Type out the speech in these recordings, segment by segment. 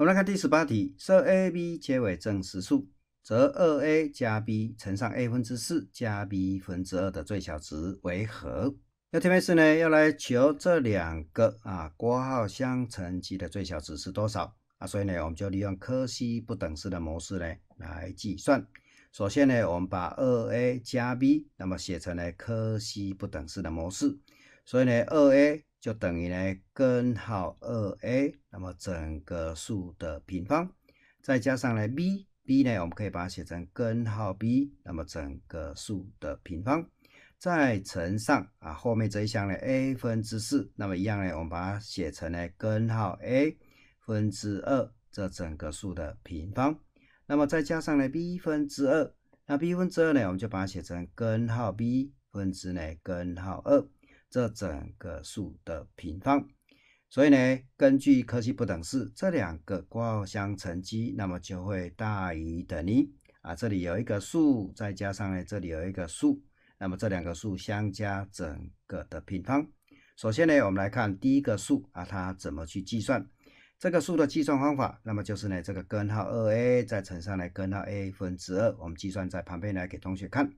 我们来看第十八题，设 a、b 皆为正实数，则 2a 加 b 乘上 a 分之4加 b 分之2的最小值为何？那题目是呢，要来求这两个啊，括号相乘积的最小值是多少啊？所以呢，我们就利用柯西不等式的模式呢来计算。首先呢，我们把 2a 加 b 那么写成了柯西不等式的模式，所以呢，2a。就等于呢根号二 a，那么整个数的平方，再加上呢 b，b 呢我们可以把它写成根号 b，那么整个数的平方，再乘上啊后面这一项呢 a 分之四，那么一样呢我们把它写成呢根号 a 分之二这整个数的平方，那么再加上呢 b 分之二，那 b 分之二呢我们就把它写成根号 b 分之呢根号二。这整个数的平方，所以呢，根据柯西不等式，这两个括号相乘积，那么就会大于等于啊，这里有一个数，再加上呢，这里有一个数，那么这两个数相加，整个的平方。首先呢，我们来看第一个数啊，它怎么去计算？这个数的计算方法，那么就是呢，这个根号二 a 再乘上来根号 a 分之二，我们计算在旁边呢给同学看。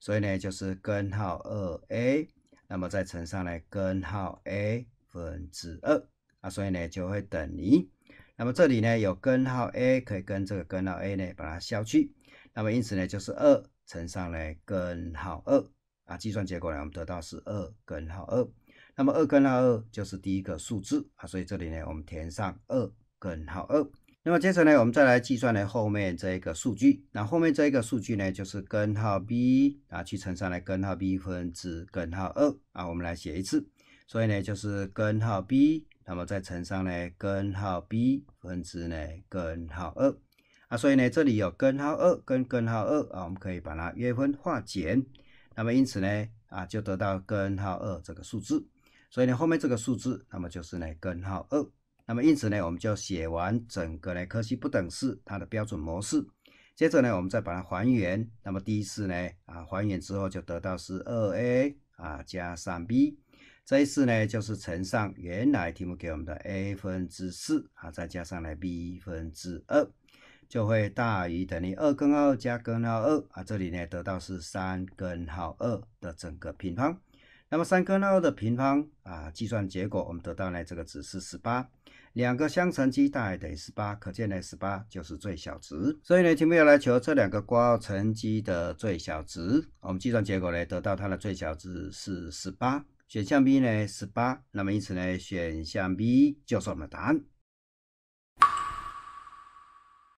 所以呢，就是根号二 a。那么再乘上来根号 a 分之二啊，所以呢就会等于，那么这里呢有根号 a 可以跟这个根号 a 呢把它消去，那么因此呢就是二乘上来根号二啊，计算结果呢我们得到是二根号二，那么二根号二就是第一个数字啊，所以这里呢我们填上二根号二。那么接着呢，我们再来计算呢后面这一个数据。那后面这一个数据呢，就是根号 b 啊，去乘上来根号 b 分之根号二啊。我们来写一次，所以呢就是根号 b，那么再乘上呢根号 b 分之呢根号二啊。所以呢这里有根号二跟根号二啊，我们可以把它约分化简。那么因此呢啊，就得到根号二这个数字。所以呢后面这个数字，那么就是呢根号二。那么因此呢，我们就写完整个呢柯西不等式它的标准模式。接着呢，我们再把它还原。那么第一次呢，啊还原之后就得到是二 a 啊加上 b。这一次呢，就是乘上原来题目给我们的 a 分之四啊，再加上呢 b 分之二，就会大于等于二根号加根号二啊。这里呢得到是三根号二的整个平方。那么三根号二的平方啊，计算结果我们得到呢这个值是十八。两个相乘积大于等于十八，可见呢十八就是最小值。所以呢，题目要来求这两个括号乘积的最小值，我们计算结果呢得到它的最小值是十八，选项 B 呢十八，那么因此呢选项 B 就是我们的答案。